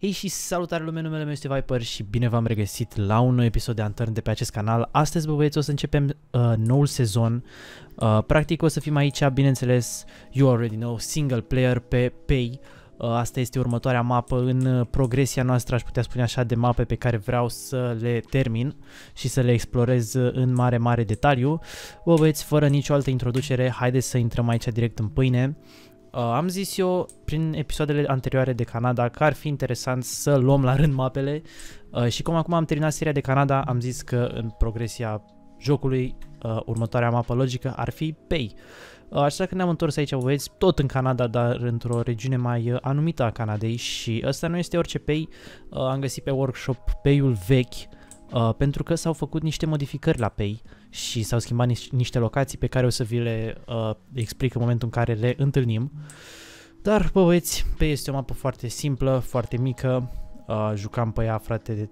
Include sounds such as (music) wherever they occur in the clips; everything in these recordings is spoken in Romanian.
Hei și salutare lume, numele meu este Viper și bine v-am regăsit la un nou episod de Antern de pe acest canal. Astăzi, bă băieți, o să începem uh, noul sezon. Uh, practic o să fim aici, bineînțeles, you already know, single player pe Pay. Uh, asta este următoarea mapă în uh, progresia noastră, aș putea spune așa, de mape pe care vreau să le termin și să le explorez uh, în mare, mare detaliu. Bă băieți, fără nicio altă introducere, haideți să intrăm aici direct în pâine. Uh, Uh, am zis eu prin episoadele anterioare de Canada că ar fi interesant să luăm la rând mapele uh, și cum acum am terminat seria de Canada, am zis că în progresia jocului uh, următoarea mapă logică ar fi Bay. Uh, așa că ne-am întors aici, vezi, tot în Canada, dar într-o regiune mai uh, anumită a Canadei și ăsta nu este orice Pay, uh, am găsit pe workshop Pay-ul vechi pentru că s-au făcut niște modificări la Pay și s-au schimbat niș- niște locații pe care o să vi le uh, explic în momentul în care le întâlnim. Dar, bă, băieți, pe este o mapă foarte simplă, foarte mică, uh, jucam pe ea, frate, de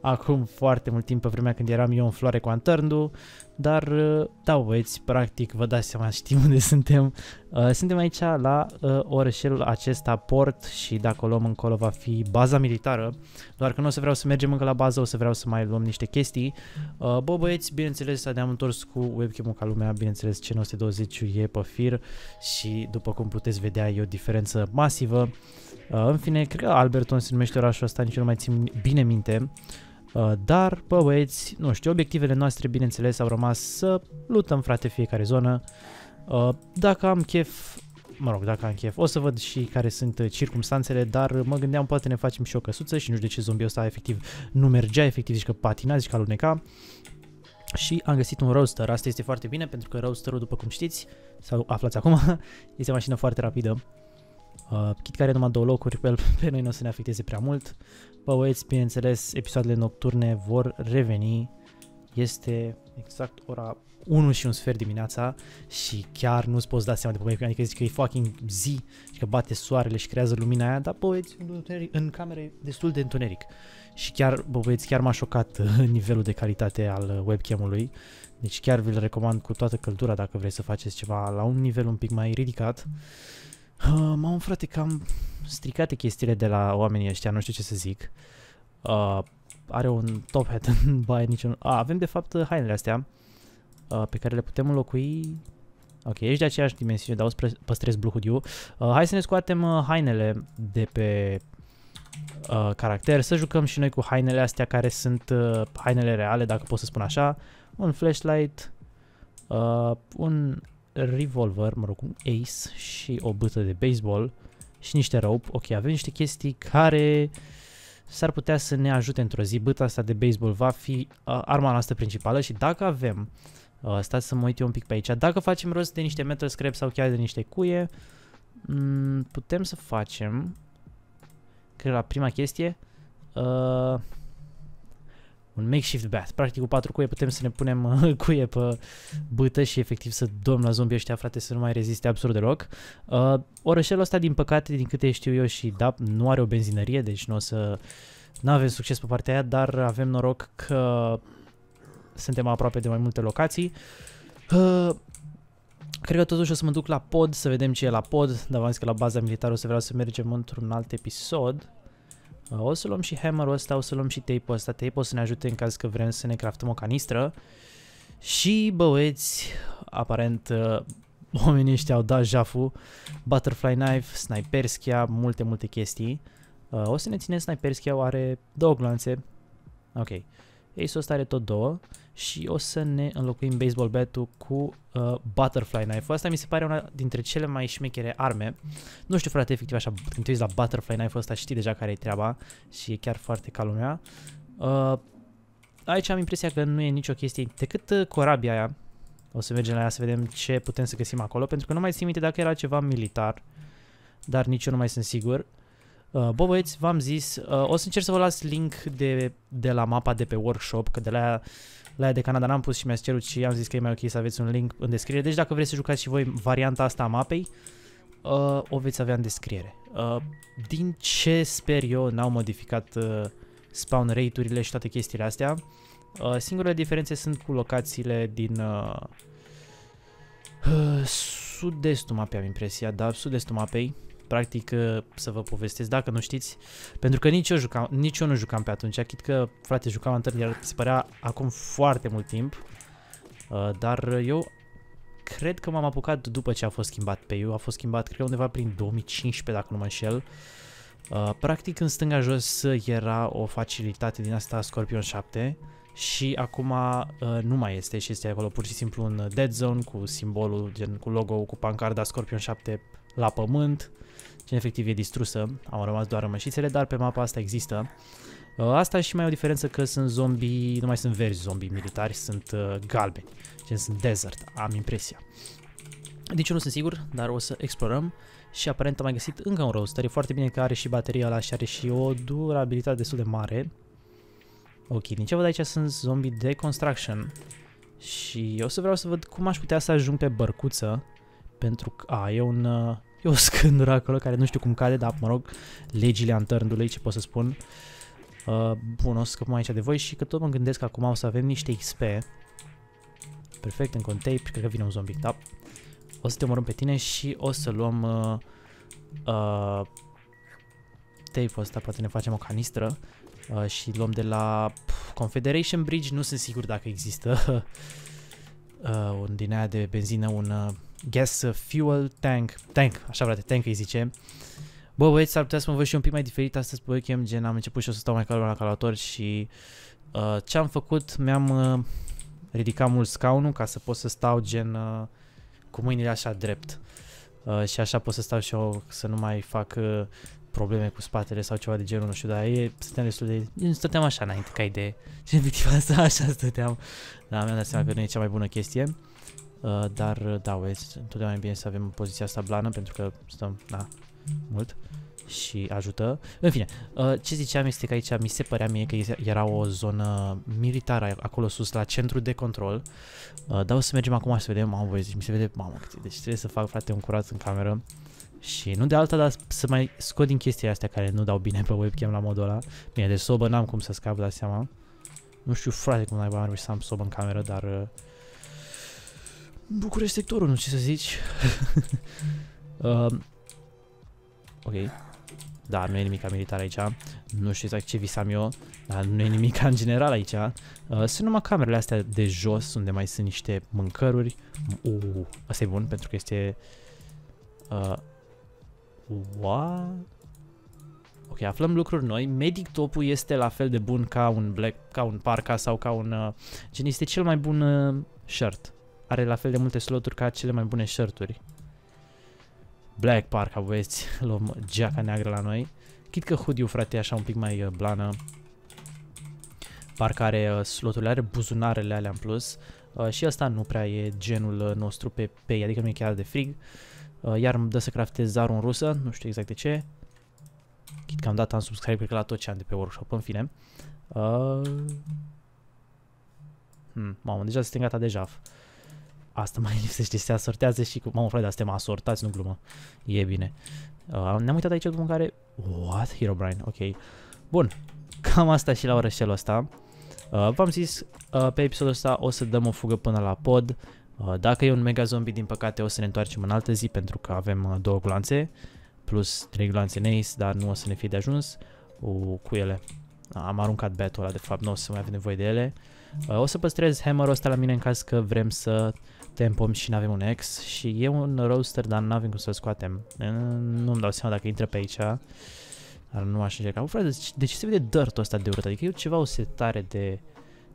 acum foarte mult timp pe vremea când eram eu în floare cu Antărndu, dar uh, da, băieți, practic vă dați seama, (laughs) știm unde suntem. Uh, suntem aici la uh, orășelul acesta, port și dacă acolo luăm încolo va fi baza militară, doar că nu o să vreau să mergem încă la bază, o să vreau să mai luăm niște chestii. Bă băieți, bineînțeles, ne-am întors cu webcam-ul ca lumea, bineînțeles, C920 e pe fir și după cum puteți vedea e o diferență masivă. În fine, cred că Alberton se numește orașul ăsta, nici nu mai țin bine minte. Uh, dar, bă băieți, nu știu, obiectivele noastre, bineînțeles, au rămas să lutăm, frate, fiecare zonă. Uh, dacă am chef, mă rog, dacă am chef, o să văd și care sunt uh, circumstanțele, dar mă gândeam, poate ne facem și o căsuță și nu știu de ce zombiul ăsta efectiv nu mergea, efectiv zici că patina, zici că aluneca. Și am găsit un roaster, asta este foarte bine pentru că roasterul, după cum știți, sau aflați acum, (laughs) este o mașină foarte rapidă Uh, chit care numai două locuri, pe, (laughs) pe noi nu o să ne afecteze prea mult. Băuieți, bineînțeles, episoadele nocturne vor reveni. Este exact ora 1 și un sfert dimineața și chiar nu-ți poți da seama de pământ, adică zici că e fucking zi și că bate soarele și creează lumina aia, dar băieți, în, în camere destul de întuneric. Și chiar, bă, băieți, chiar m-a șocat uh, (laughs) nivelul de calitate al uh, webcam-ului, deci chiar vi-l recomand cu toată căldura dacă vreți să faceți ceva la un nivel un pic mai ridicat. Mm Uh, Mamă, frate, cam stricate chestiile de la oamenii ăștia, nu știu ce să zic. Uh, are un top hat în (laughs) baie, niciun... A, ah, avem de fapt uh, hainele astea uh, pe care le putem înlocui... Ok, ești de aceeași dimensiune, dar o să păstrez Blue hoodie Uh, hai să ne scoatem uh, hainele de pe uh, caracter, să jucăm și noi cu hainele astea care sunt uh, hainele reale, dacă pot să spun așa. Un flashlight, uh, un revolver, mă rog, un ace și o bâtă de baseball și niște rope. Ok, avem niște chestii care s-ar putea să ne ajute într-o zi. Bâta asta de baseball va fi uh, arma noastră principală și dacă avem, uh, stați să mă uit eu un pic pe aici, dacă facem rost de niște metal scrap sau chiar de niște cuie, m- mm, putem să facem, cred la prima chestie, uh, un makeshift bath. Practic cu patru cuie putem să ne punem uh, (laughs) cuie pe bâtă și efectiv să dorm la zombie ăștia, frate, să nu mai reziste absolut deloc. Uh, orășelul ăsta, din păcate, din câte știu eu și da, nu are o benzinărie, deci nu o să... Nu avem succes pe partea aia, dar avem noroc că suntem aproape de mai multe locații. Uh, Cred că totuși o să mă duc la pod să vedem ce e la pod, dar v-am zis că la baza militară o să vreau să mergem într-un alt episod. Uh, o să luăm și hammerul ăsta, o să luăm și tape-ul ăsta. Tape-ul să ne ajute în caz că vrem să ne craftăm o canistră. Și băueți, aparent uh, (laughs) oamenii ăștia au dat jaful. Butterfly knife, sniperschia, multe, multe chestii. Uh, o să ne ținem sniperschia, are două glanțe. Ok. Ace-ul ăsta are tot două și o să ne înlocuim baseball bat-ul cu uh, butterfly knife-ul. Asta mi se pare una dintre cele mai șmechere arme. Nu știu frate, efectiv așa, când te uiți la butterfly knife-ul ăsta știi deja care e treaba și e chiar foarte ca lumea. Uh, aici am impresia că nu e nicio chestie decât uh, corabia aia. O să mergem la ea să vedem ce putem să găsim acolo, pentru că nu mai țin minte dacă era ceva militar, dar nici eu nu mai sunt sigur. Uh, bă, băieți, v-am zis, uh, o să încerc să vă las link de, de la mapa de pe workshop, că de la la de Canada n-am pus și mi-ați cerut și am zis că e mai ok să aveți un link în descriere. Deci dacă vreți să jucați și voi varianta asta a mapei, uh, o veți avea în descriere. Uh, din ce sper eu, n-au modificat uh, spawn rate-urile și toate chestiile astea. Uh, singurele diferențe sunt cu locațiile din... Uh, uh, sud-estul mapei am impresia, da, sud-estul mapei practic, uh, să vă povestesc, dacă nu știți, pentru că nici eu, jucam, nici eu nu jucam pe atunci, chit că, frate, jucam Antărni, iar se părea acum foarte mult timp, uh, dar eu cred că m-am apucat după ce a fost schimbat pe eu, a fost schimbat, cred undeva prin 2015, dacă nu mă înșel, uh, practic, în stânga jos era o facilitate din asta Scorpion 7, și acum uh, nu mai este și este acolo pur și simplu un dead zone cu simbolul, gen cu logo, cu pancarda Scorpion 7 la pământ ce efectiv e distrusă, au rămas doar rămășițele, dar pe mapa asta există. Uh, asta și mai e o diferență că sunt zombii, nu mai sunt verzi zombii militari, sunt uh, galbeni, gen sunt desert, am impresia. Deci nu sunt sigur, dar o să explorăm și aparent am mai găsit încă un roaster, e foarte bine că are și bateria la și are și o durabilitate destul de mare. Ok, din ce văd aici sunt zombie de construction și eu o să vreau să văd cum aș putea să ajung pe bărcuță pentru că, a, e un, uh, E o scândură acolo care nu știu cum cade, dar mă rog, legile antărndului, ce pot să spun. Uh, bun, o să scăpăm aici de voi și că tot mă gândesc că acum o să avem niște XP. Perfect, în un tape, cred că vine un zombie tap. Da. O să te omorâm pe tine și o să luăm uh, uh, tape-ul ăsta, poate ne facem o canistră. Uh, și luăm de la Confederation Bridge, nu sunt sigur dacă există (laughs) uh, un din aia de benzină, un uh, Gas uh, Fuel Tank. Tank, așa de tank îi zice. Bă, băieți, s-ar putea să mă văd și un pic mai diferit astăzi pe chem, gen am început și o să stau mai calm la calator și uh, ce am făcut, mi-am uh, ridicat mult scaunul ca să pot să stau gen uh, cu mâinile așa drept. Uh, și așa pot să stau și eu să nu mai fac uh, probleme cu spatele sau ceva de genul, nu știu, dar e, stăteam destul de... Eu stăteam așa înainte, ca idee. Și (laughs) efectiv asta așa stăteam. Dar mi-am dat seama că nu e cea mai bună chestie. Uh, dar, uh, da, este întotdeauna e bine să avem poziția asta blană pentru că stăm, da, mult și ajută. În fine, uh, ce ziceam este că aici mi se părea mie că era o zonă militară acolo sus, la centru de control. dar o să mergem acum să vedem, mamă, voi zici, mi se vede, mamă, deci trebuie să fac, frate, un curat în cameră. Și nu de alta, dar să mai scot din chestiile astea care nu dau bine pe webcam la modul ăla. Bine, de sobă n-am cum să scap, la seama. Nu știu, frate, cum naiba am să am sobă în cameră, dar... Uh, București sectorul, nu ce să zici. (laughs) uh, ok. Da, nu e nimic militar aici. Nu știu exact ce visam eu, dar nu e nimic în general aici. Uh, sunt numai camerele astea de jos, unde mai sunt niște mâncăruri. Uh, asta e bun, pentru că este... Uh, what? Ok, aflăm lucruri noi. Medic topul este la fel de bun ca un black, ca un parca sau ca un... Uh, gen, este cel mai bun uh, shirt are la fel de multe sloturi ca cele mai bune shirturi. Black Park, aveți, (laughs) luăm geaca neagră la noi. Chit că hoodie frate, e așa un pic mai uh, blană. Parcă are uh, sloturile, are buzunarele alea în plus. Uh, și asta nu prea e genul nostru pe pei, adică nu e chiar de frig. iar îmi dă să craftez zarul în rusă, nu știu exact de ce. Chit că am dat subscribe, cred că la tot ce am de pe workshop, în fine. Uh... Hmm, mamă, deja suntem gata de jaf. Asta mai (laughs) lipsește, se asortează și cu... Mamă, frate, dar suntem asortați, nu glumă. E bine. Uh, ne-am uitat aici după care... What? Herobrine, ok. Bun, cam asta și la orășelul ăsta. Uh, V-am zis, uh, pe episodul ăsta o să dăm o fugă până la pod. Uh, dacă e un mega zombie, din păcate, o să ne întoarcem în altă zi pentru că avem uh, două glanțe plus trei glanțe neis, dar nu o să ne fie de ajuns uh, cu ele. Am aruncat betul ăla, de fapt, nu o să mai avem nevoie de ele. Uh, o să păstrez hammer-ul ăsta la mine în caz că vrem să tempom și nu avem un ex și e un roaster, dar nu avem cum să-l scoatem. Nu-mi dau seama dacă intră pe aici. Dar nu aș încerca. Bă, frate, de ce se vede dirt ăsta de urât? Adică e ceva o setare de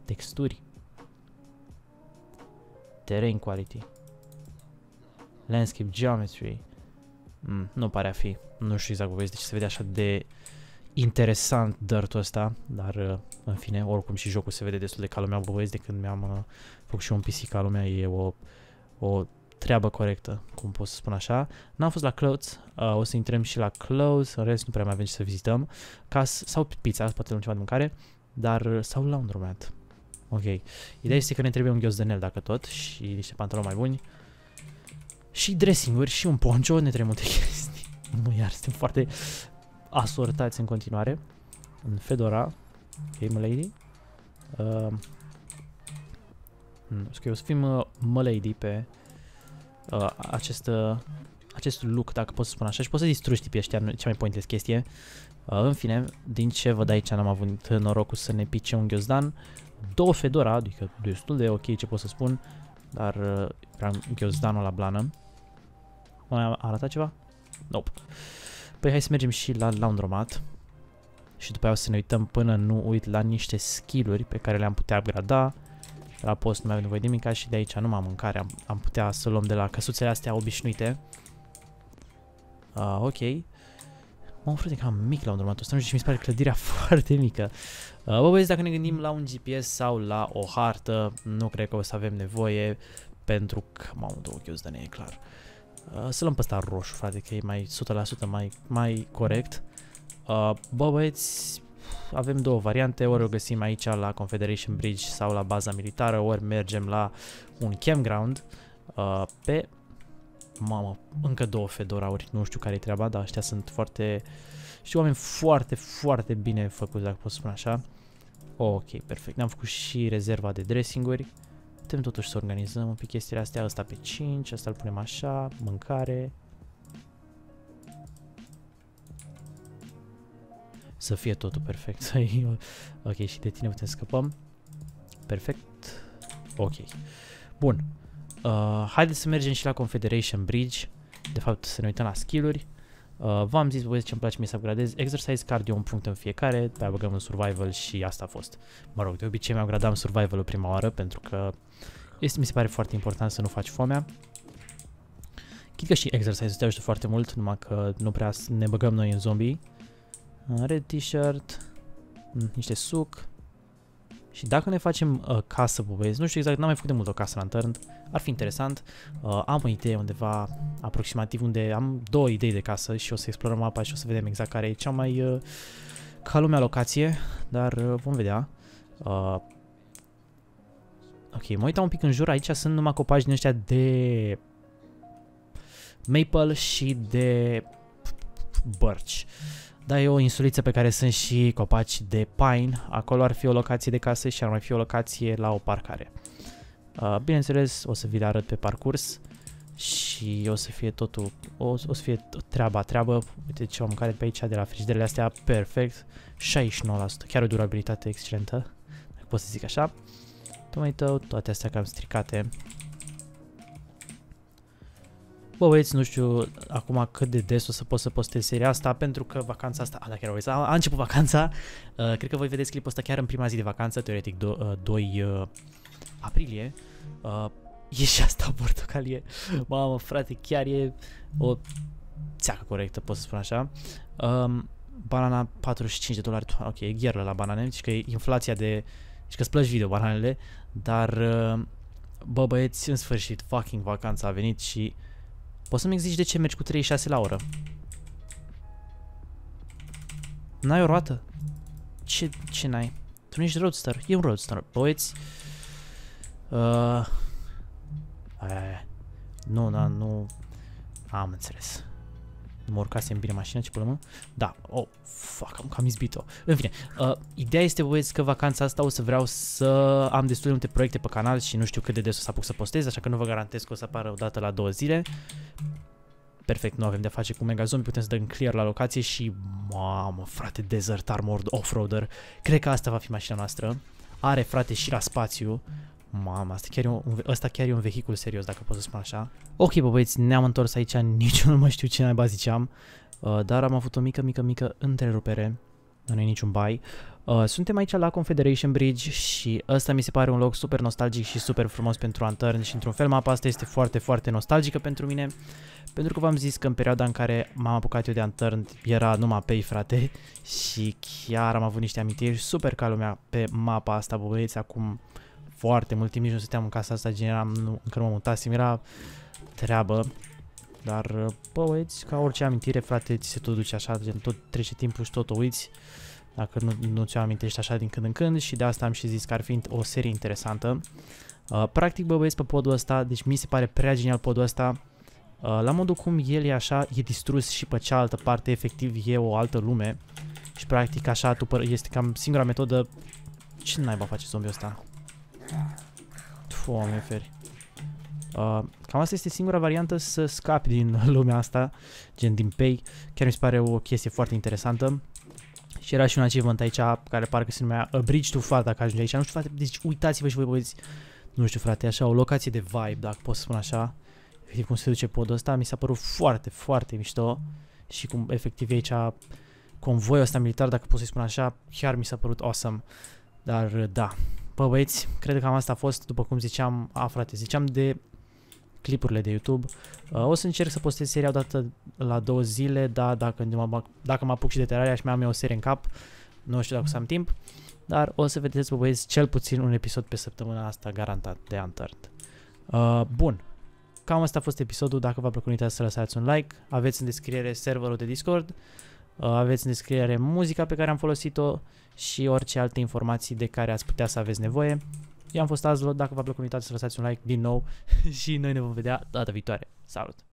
texturi. Terrain quality. Landscape geometry. Mm, nu pare a fi. Nu știu exact vezi de ce se vede așa de interesant dirt ăsta, dar uh, în fine, oricum și jocul se vede destul de ca lumea, bă, de când mi-am uh, făcut și un PC ca lumea, e o, o treabă corectă, cum pot să spun așa. N-am fost la Clouds, uh, o să intrăm și la Clouds, în rest nu prea mai avem ce să vizităm. Cas sau pizza, poate luăm ceva de mâncare, dar uh, sau la un drumat. Ok, ideea este că ne trebuie un ghiozdenel dacă tot și niște pantaloni mai buni. Și dressinguri și un poncho, ne trebuie multe (laughs) chestii. Nu iar, suntem foarte asortați în continuare. În Fedora. Ok, Milady. Uh, ok, o să fim uh, Milady pe uh, acest, uh, acest look, dacă pot să spun așa. Și poți să distrugi tipii ăștia, cea mai pointless chestie. Uh, în fine, din ce văd aici, n-am avut uh, norocul să ne pice un ghiozdan. Două Fedora, adică destul de ok ce pot să spun, dar uh, ghiozdanul la blană. Mai arăta ceva? Nope. Păi hai să mergem și la laundromat. Și după aia o să ne uităm până nu uit la niște skill-uri pe care le-am putea upgrada. La post nu mai avem nevoie de nimic și de aici nu am mâncare. Am, am putea să luăm de la căsuțele astea obișnuite. Uh, ok. Mă, frate, cam mic la undromatul ăsta, nu știu și mi se pare clădirea (laughs) foarte mică. Uh, bă, băieți, dacă ne gândim la un GPS sau la o hartă, nu cred că o să avem nevoie, pentru că, mamă, două ochi, de ne e clar. Uh, Uh, să luăm pe ăsta roșu, frate, că e mai 100% mai, mai corect. Uh, bă, băieți, avem două variante, ori o găsim aici la Confederation Bridge sau la baza militară, ori mergem la un campground uh, pe... Mamă, încă două fedorauri, nu știu care e treaba, dar ăștia sunt foarte... Știu oameni foarte, foarte bine făcuți, dacă pot spune așa. Ok, perfect. Ne-am făcut și rezerva de dressinguri. uri putem totuși să organizăm un pic chestiile astea, ăsta pe 5, asta îl punem așa, mâncare. Să fie totul perfect. (laughs) ok, și de tine putem scăpăm. Perfect. Ok. Bun. Uh, haideți să mergem și la Confederation Bridge. De fapt, să ne uităm la skill-uri. Uh, Uh, v-am zis, voi ce-mi place mie să upgradez. Exercise cardio un punct în fiecare, dar băgăm în survival și asta a fost. Mă rog, de obicei mi-am gradat survival-ul prima oară pentru că este, mi se pare foarte important să nu faci foamea. Chit că și exercise te ajută foarte mult, numai că nu prea ne băgăm noi în zombie. Red t-shirt, mm, niște suc, și dacă ne facem uh, casă bobezi, nu știu exact, n-am mai făcut de mult o casă lantern, ar fi interesant. Uh, am o idee undeva aproximativ unde am două idei de casă și o să explorăm apa și o să vedem exact care e cea mai uh, ca lumea locație, dar uh, vom vedea. Uh, ok, mă uitam un pic în jur, aici sunt numai copaci din ăștia de maple și de bărci. Da, e o insuliță pe care sunt și copaci de pine. Acolo ar fi o locație de casă și ar mai fi o locație la o parcare. Uh, bineînțeles, o să vi le arăt pe parcurs și o să fie totul, o, o să fie treaba, Treaba. Uite ce am care pe aici de la frigiderele astea, perfect, 69%, chiar o durabilitate excelentă, dacă pot să zic așa. Tocmai tău, toate astea cam stricate, Bă, băieți, nu știu acum cât de des o să pot să postez seria asta, pentru că vacanța asta, a, da, chiar a, a început vacanța, uh, cred că voi vedeți clipul ăsta chiar în prima zi de vacanță, teoretic do, uh, 2 uh, aprilie, uh, e și asta portocalie, mamă, frate, chiar e o țeacă corectă, pot să spun așa. Um, banana 45 de dolari, ok, e gherlă la banane, deci că e inflația de, deci că splăși video bananele, dar... Uh, Bă băieți, în sfârșit, fucking vacanța a venit și Poți să-mi zici de ce mergi cu 36 la oră? N-ai o roată? Ce, ce n-ai? Tu nu ești roadster, e un roadster, băieți. Uh, aia, aia. Nu, da, nu, am înțeles. Nu mă urcasem bine mașina, ce problemă? Da, oh, fuck, am cam izbit-o. În fine, uh, ideea este, băieți, că vacanța asta o să vreau să am destul de multe proiecte pe canal și nu știu cât de des o să apuc să postez, așa că nu vă garantez că o să apară o dată la două zile. Perfect, nu avem de face cu mega zombie, putem să dăm clear la locație și, mamă, frate, desert armored off-roader. Cred că asta va fi mașina noastră. Are, frate, și la spațiu. Mama, asta chiar, e un, asta chiar e un vehicul serios, dacă pot să spun așa. Ok, bă băieți, ne-am întors aici, (laughs) nici nu mai știu ce naiba ziceam, uh, dar am avut o mică, mică, mică întrerupere, nu e niciun bai. Uh, suntem aici la Confederation Bridge și ăsta mi se pare un loc super nostalgic și super frumos pentru Antern, și într-un fel mapa asta este foarte, foarte nostalgică pentru mine, pentru că v-am zis că în perioada în care m-am apucat eu de Antern era numai pe frate, și chiar am avut niște amintiri super ca lumea pe mapa asta, bă băieți, acum foarte mult timp, nici nu stăteam în casa asta, gen eram, nu, încă nu mă mutasem, era treabă. Dar, uiți, ca orice amintire, frate, ți se tot duce așa, gen, tot trece timpul și tot o uiți. Dacă nu, nu ți-o amintești așa din când în când și de asta am și zis că ar fi o serie interesantă. Uh, practic, bă, băieți, pe podul ăsta, deci mi se pare prea genial podul ăsta. Uh, la modul cum el e așa, e distrus și pe cealaltă parte, efectiv, e o altă lume. Și practic așa, tu este cam singura metodă... Ce naiba face zombiul ăsta? Doamne feri. Uh, cam asta este singura variantă să scapi din (laughs) lumea asta, gen din Pay. Chiar mi se pare o chestie foarte interesantă. Și era și un achievement aici care parcă se numea A Bridge to Fall, dacă ajunge aici. Nu știu, frate, deci uitați-vă și voi băieți. Nu știu, frate, așa, o locație de vibe, dacă pot să spun așa. Efectiv cum se duce podul ăsta, mi s-a părut foarte, foarte mișto. Și cum efectiv aici convoiul ăsta militar, dacă pot să-i spun așa, chiar mi s-a părut awesome. Dar da, Bă, băieți, cred că cam asta a fost, după cum ziceam, a, frate, ziceam de clipurile de YouTube. Uh, o să încerc să postez seria odată la două zile, dar dacă, dacă mă apuc și de terarea și mai am eu o serie în cap, nu știu dacă o să am timp, dar o să vedeți, bă, băieți, cel puțin un episod pe săptămâna asta garantat de Unturned. Uh, bun, cam asta a fost episodul. Dacă v-a plăcut, uitați să lăsați un like. Aveți în descriere serverul de Discord. Uh, aveți în descriere muzica pe care am folosit-o și orice alte informații de care ați putea să aveți nevoie. Eu am fost Azlo, dacă v-a plăcut, uitați să lăsați un like din nou (laughs) și noi ne vom vedea data viitoare. Salut!